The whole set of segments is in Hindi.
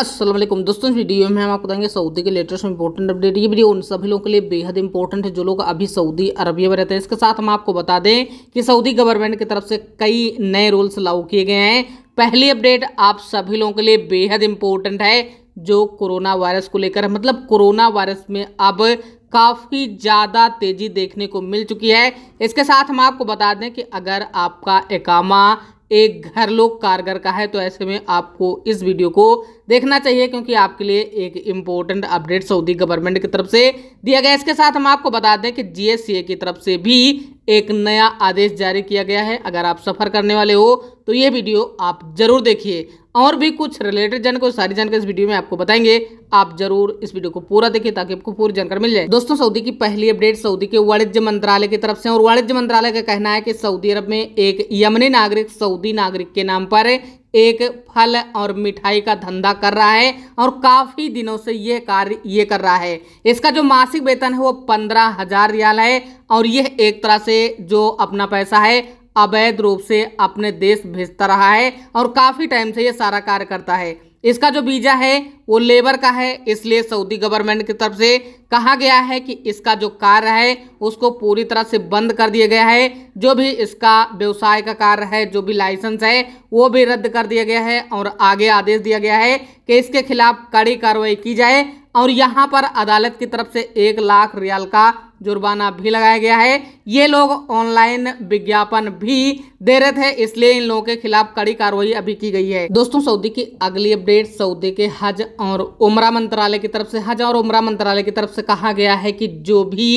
असलम दोस्तों इस वीडियो में हम आपको बताएंगे सऊदी के लेटेस्ट इंपॉर्टेंट अपडेट ये वीडियो उन सभी लोगों के लिए बेहद इंपॉर्टेंट है जो लोग अभी सऊदी अरबिया में रहते हैं इसके साथ हम आपको बता दें कि सऊदी गवर्नमेंट की तरफ से कई नए रूल्स लागू किए गए हैं पहली अपडेट आप सभी लोगों के लिए बेहद इंपॉर्टेंट है जो कोरोना वायरस को लेकर मतलब कोरोना वायरस में अब काफ़ी ज़्यादा तेज़ी देखने को मिल चुकी है इसके साथ हम आपको बता दें कि अगर आपका एकामा एक घर लोग कारगर का है तो ऐसे में आपको इस वीडियो को देखना चाहिए क्योंकि आपके लिए एक इम्पोर्टेंट अपडेट सऊदी गवर्नमेंट की तरफ से दिया गया इसके साथ हम आपको बता दें कि जीएससीए की तरफ से भी एक नया आदेश जारी किया गया है अगर आप सफ़र करने वाले हो तो ये वीडियो आप ज़रूर देखिए और भी कुछ रिलेटेड जानकारी सारी जानकारी इस वीडियो में आपको बताएंगे आप जरूर इस वीडियो को पूरा देखिए ताकि आपको पूरी जानकारी मिल जाए दोस्तों सऊदी की पहली अपडेट सऊदी के वाणिज्य मंत्रालय की तरफ से और वाणिज्य मंत्रालय का कहना है कि सऊदी अरब में एक यमनी नागरिक सऊदी नागरिक के नाम पर एक फल और मिठाई का धंधा कर रहा है और काफ़ी दिनों से ये कार्य ये कर रहा है इसका जो मासिक वेतन है वो पंद्रह हजार रियाल है और यह एक तरह से जो अपना पैसा है अवैध रूप से अपने देश भेजता रहा है और काफ़ी टाइम से ये सारा कार्य करता है इसका जो बीजा है वो लेबर का है इसलिए सऊदी गवर्नमेंट की तरफ से कहा गया है कि इसका जो कार्य है उसको पूरी तरह से बंद कर दिया गया है जो भी इसका व्यवसाय का कार्य है जो भी लाइसेंस है वो भी रद्द कर दिया गया है और आगे आदेश दिया गया है कि इसके खिलाफ कड़ी कार्रवाई की जाए और यहाँ पर अदालत की तरफ से एक लाख रियाल का जुर्माना भी लगाया गया है ये लोग ऑनलाइन विज्ञापन भी दे रहे थे इसलिए इन लोगों के खिलाफ कड़ी कार्रवाई अभी की गई है दोस्तों सऊदी की अगली अपडेट सऊदी के हज और उमरा मंत्रालय की तरफ से हज और उमरा मंत्रालय की तरफ से कहा गया है कि जो भी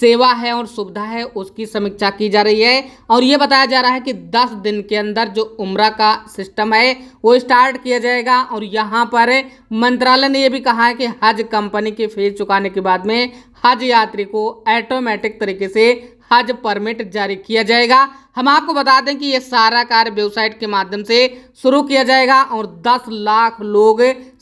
सेवा है और सुविधा है उसकी समीक्षा की जा रही है और ये बताया जा रहा है कि 10 दिन के अंदर जो उमरा का सिस्टम है वो स्टार्ट किया जाएगा और यहाँ पर मंत्रालय ने यह भी कहा है कि हज कंपनी की फीस चुकाने के बाद में हज यात्री को ऐटोमेटिक तरीके से हज हाँ, परमिट जारी किया जाएगा हम आपको बता दें कि ये सारा कार्य वेबसाइट के माध्यम से शुरू किया जाएगा और 10 लाख लोग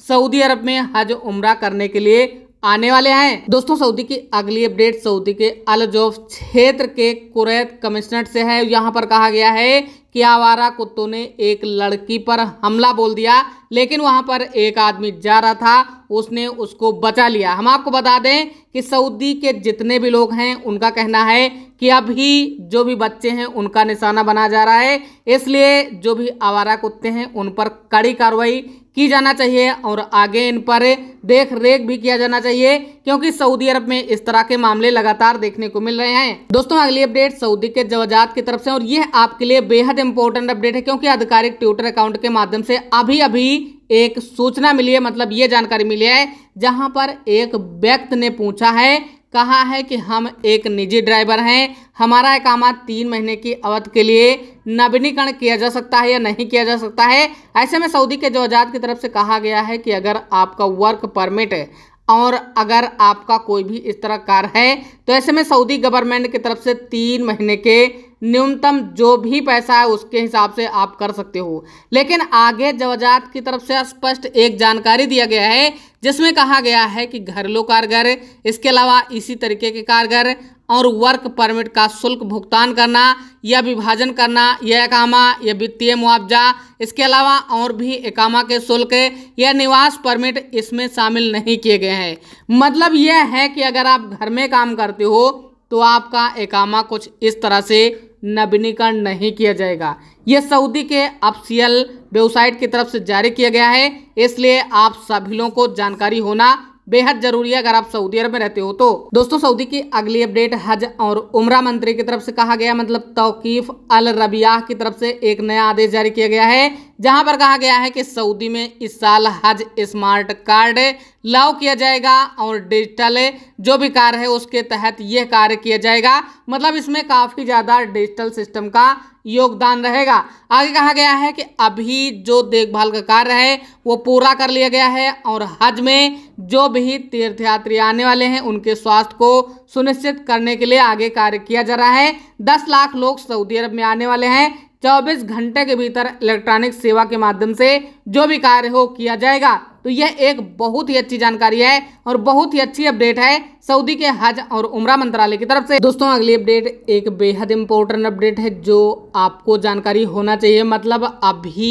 सऊदी अरब में हज उमरा करने के लिए आने वाले हैं दोस्तों सऊदी की अगली अपडेट सऊदी के अलजोफ क्षेत्र के कुरैत कमिश्नर से है यहाँ पर कहा गया है कि आवारा कुत्तों ने एक लड़की पर हमला बोल दिया लेकिन वहां पर एक आदमी जा रहा था उसने उसको बचा लिया हम आपको बता दें कि सऊदी के जितने भी लोग हैं उनका कहना है कि अभी जो भी बच्चे हैं उनका निशाना बना जा रहा है इसलिए जो भी आवारा कुत्ते हैं उन पर कड़ी कार्रवाई की जाना चाहिए और आगे इन पर देख रेख भी किया जाना चाहिए क्योंकि सऊदी अरब में इस तरह के मामले लगातार देखने को मिल रहे हैं दोस्तों अगली अपडेट सऊदी के जवाजात की तरफ से और यह आपके लिए बेहद इंपॉर्टेंट अपडेट है क्योंकि आधिकारिक ट्विटर अकाउंट के माध्यम से अभी अभी एक सूचना मिली है मतलब ये जानकारी मिली है जहां पर एक व्यक्ति ने पूछा है कहा है कि हम एक निजी ड्राइवर हैं हमारा इकामा तीन महीने की अवध के लिए नवीनीकरण किया जा सकता है या नहीं किया जा सकता है ऐसे में सऊदी के जवाजात की तरफ से कहा गया है कि अगर आपका वर्क परमिट और अगर आपका कोई भी इस तरह कार है तो ऐसे में सऊदी गवर्नमेंट की तरफ से तीन महीने के न्यूनतम जो भी पैसा है उसके हिसाब से आप कर सकते हो लेकिन आगे जवाजात की तरफ से स्पष्ट एक जानकारी दिया गया है जिसमें कहा गया है कि घरेलू कारगर इसके अलावा इसी तरीके के कारगर और वर्क परमिट का शुल्क भुगतान करना या विभाजन करना या एकामा या वित्तीय मुआवजा इसके अलावा और भी एकामा के शुल्क या निवास परमिट इसमें शामिल नहीं किए गए हैं मतलब यह है कि अगर आप घर में काम करते हो तो आपका एकामा कुछ इस तरह से नवीनीकरण नहीं किया जाएगा ये सऊदी के अफसियल वेबसाइट की तरफ से जारी किया गया है इसलिए आप सभी लोगों को जानकारी होना बेहद जरूरी है अगर आप सऊदी अरब में रहते हो तो दोस्तों सऊदी की अगली अपडेट हज और उम्र मंत्री की तरफ से कहा गया मतलब तौकीफ अल रबिया की तरफ से एक नया आदेश जारी किया गया है जहां पर कहा गया है कि सऊदी में इस साल हज स्मार्ट कार्ड लाओ किया जाएगा और डिजिटल जो भी कार्य है उसके तहत यह कार्य किया जाएगा मतलब इसमें काफ़ी ज़्यादा डिजिटल सिस्टम का योगदान रहेगा आगे कहा गया है कि अभी जो देखभाल का कार्य है वो पूरा कर लिया गया है और हज में जो भी तीर्थयात्री आने वाले हैं उनके स्वास्थ्य को सुनिश्चित करने के लिए आगे कार्य किया जा रहा है दस लाख लोग सऊदी अरब में आने वाले हैं चौबीस घंटे के भीतर इलेक्ट्रॉनिक सेवा के माध्यम से जो भी कार्य हो किया जाएगा तो यह एक बहुत ही अच्छी जानकारी है और बहुत ही अच्छी अपडेट है सऊदी के हज और उम्र मंत्रालय की तरफ से दोस्तों अगली अपडेट एक बेहद इंपॉर्टेंट अपडेट है जो आपको जानकारी होना चाहिए मतलब अभी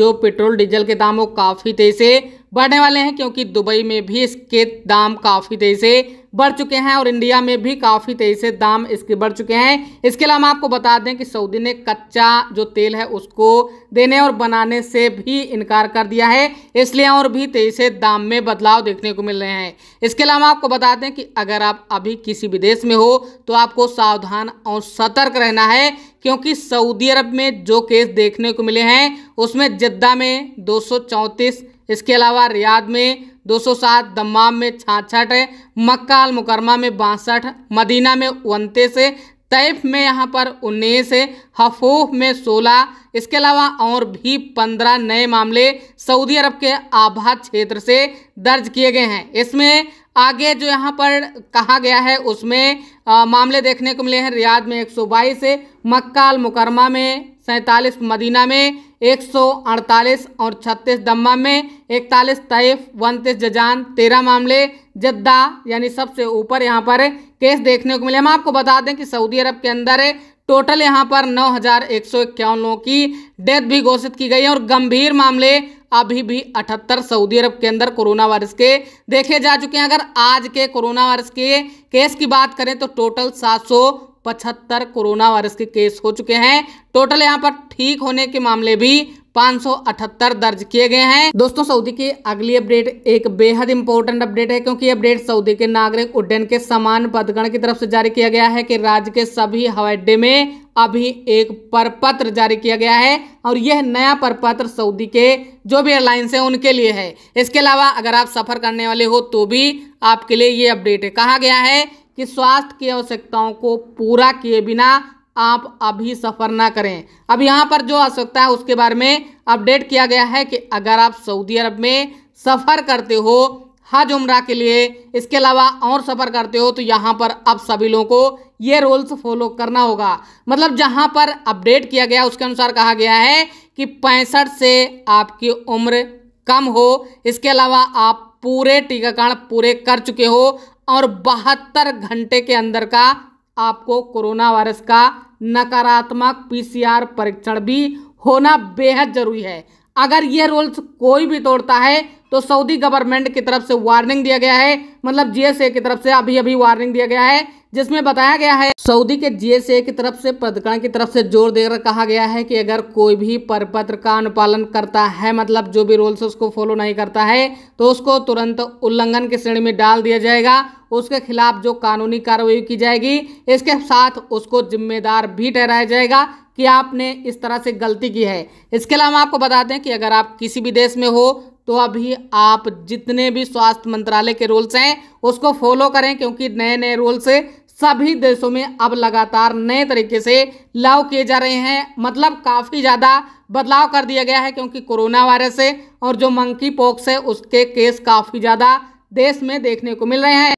जो पेट्रोल डीजल के दाम वो काफ़ी तेज से बढ़ने वाले हैं क्योंकि दुबई में भी इसके दाम काफ़ी तेज़ी से बढ़ चुके हैं और इंडिया में भी काफ़ी तेज़ी से दाम इसके बढ़ चुके हैं इसके अलावा हम आपको बता दें कि सऊदी ने कच्चा जो तेल है उसको देने और बनाने से भी इनकार कर दिया है इसलिए और भी तेज़ी से दाम में बदलाव देखने को मिल रहे हैं इसके अलावा हम आपको बता दें कि अगर आप अभी किसी विदेश में हो तो आपको सावधान और सतर्क रहना है क्योंकि सऊदी अरब में जो केस देखने को मिले हैं उसमें जिद्दा में दो इसके अलावा रियाद में 207 दम्माम में छाछठ मक्का अल मुकरमा में बासठ मदीना में उनतीस तैफ में यहाँ पर उन्नीस हफूफ में सोलह इसके अलावा और भी पंद्रह नए मामले सऊदी अरब के आभा क्षेत्र से दर्ज किए गए हैं इसमें आगे जो यहाँ पर कहा गया है उसमें आ, मामले देखने को मिले हैं रियाद में 122 मक्का अल मुकरमा में सैंतालीस मदीना में एक सौ अड़तालीस और छत्तीस दम्मा में इकतालीस तैफ उनतीस जजान तेरह मामले जद्दा यानी सबसे ऊपर यहाँ पर केस देखने को मिले हम आपको बता दें कि सऊदी अरब के अंदर टोटल यहाँ पर नौ हज़ार एक सौ इक्यावन लोगों की डेथ भी घोषित की गई है और गंभीर मामले अभी भी अठहत्तर सऊदी अरब के अंदर कोरोना वायरस के देखे जा चुके हैं अगर आज के कोरोना वायरस के केस की बात करें तो टोटल सात सौ पचहत्तर कोरोना वायरस के केस हो चुके हैं टोटल यहाँ पर ठीक होने के मामले भी 578 दर्ज किए गए हैं दोस्तों सऊदी की अगली अपडेट एक बेहद इंपॉर्टेंट अपडेट है क्योंकि अपडेट सऊदी के नागरिक उड्डयन के समान पदगण की तरफ से जारी किया गया है कि राज्य के सभी हवाई अड्डे में अभी एक परपत्र जारी किया गया है और यह नया परपत्र सऊदी के जो भी एयरलाइंस हैं उनके लिए है इसके अलावा अगर आप सफ़र करने वाले हो तो भी आपके लिए ये अपडेट कहा गया है कि स्वास्थ्य की आवश्यकताओं को पूरा किए बिना आप अभी सफ़र ना करें अब यहाँ पर जो आवश्यकता है उसके बारे में अपडेट किया गया है कि अगर आप सऊदी अरब में सफ़र करते हो हज उमरा के लिए इसके अलावा और सफ़र करते हो तो यहाँ पर अब सभी लोगों को ये रूल्स फॉलो करना होगा मतलब जहाँ पर अपडेट किया गया उसके अनुसार कहा गया है कि पैंसठ से आपकी उम्र कम हो इसके अलावा आप पूरे टीकाकरण पूरे कर चुके हो और बहत्तर घंटे के अंदर का आपको कोरोना वायरस का नकारात्मक पीसीआर परीक्षण भी होना बेहद जरूरी है अगर ये रूल्स कोई भी तोड़ता है तो सऊदी गवर्नमेंट की तरफ से वार्निंग दिया गया है मतलब जीएसए की तरफ से अभी अभी वार्निंग दिया गया है जिसमें बताया गया है सऊदी के जीएसए की तरफ से पत्रकार की तरफ से जोर देकर कहा गया है कि अगर कोई भी परिपत्र का अनुपालन करता है मतलब जो भी रूल्स उसको फॉलो नहीं करता है तो उसको तुरंत उल्लंघन की श्रेणी में डाल दिया जाएगा उसके खिलाफ जो कानूनी कार्रवाई की जाएगी इसके साथ उसको जिम्मेदार भी ठहराया जाएगा कि आपने इस तरह से गलती की है इसके अलावा हम आपको बता दें कि अगर आप किसी भी देश में हो तो अभी आप जितने भी स्वास्थ्य मंत्रालय के रूल्स हैं उसको फॉलो करें क्योंकि नए नए रूल्स सभी देशों में अब लगातार नए तरीके से लागू किए जा रहे हैं मतलब काफ़ी ज़्यादा बदलाव कर दिया गया है क्योंकि कोरोना वायरस है और जो मंकी पॉक्स है उसके केस काफ़ी ज़्यादा देश में देखने को मिल रहे हैं